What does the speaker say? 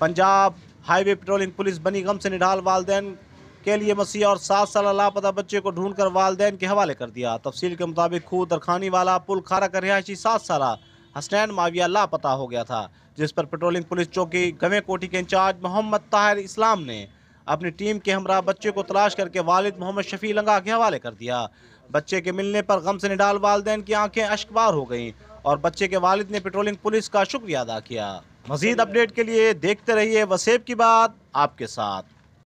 Punjab highway patrolling police बनी गम से निढाल वालदेन के लिए मसीह और सात साल लापता बच्चे को ढूंढ कर वालदेन के हवाले कर दिया तफसील के मुताबिक खूद दरखानी वाला पुल खारा कर रिहायशी सात साल हसनैन माविया लापता हो गया था जिस पर पेट्रोलिंग पुलिस चौकी गवे कोठी के इंचार्ज मोहम्मद ताहिर इस्लाम ने अपनी टीम के हमरा बच्चे को तलाश करके वालिद मोहम्मद शफी लंगा के हवाले कर दिया बच्चे के मिलने पर गम से निडाल वालदेन की आंखें अशकबार हो गईं और बच्चे के वालिद ने पेट्रोलिंग पुलिस का शुक्रिया अदा किया मजीद अपडेट के लिए देखते रहिए वसेब की बात आपके साथ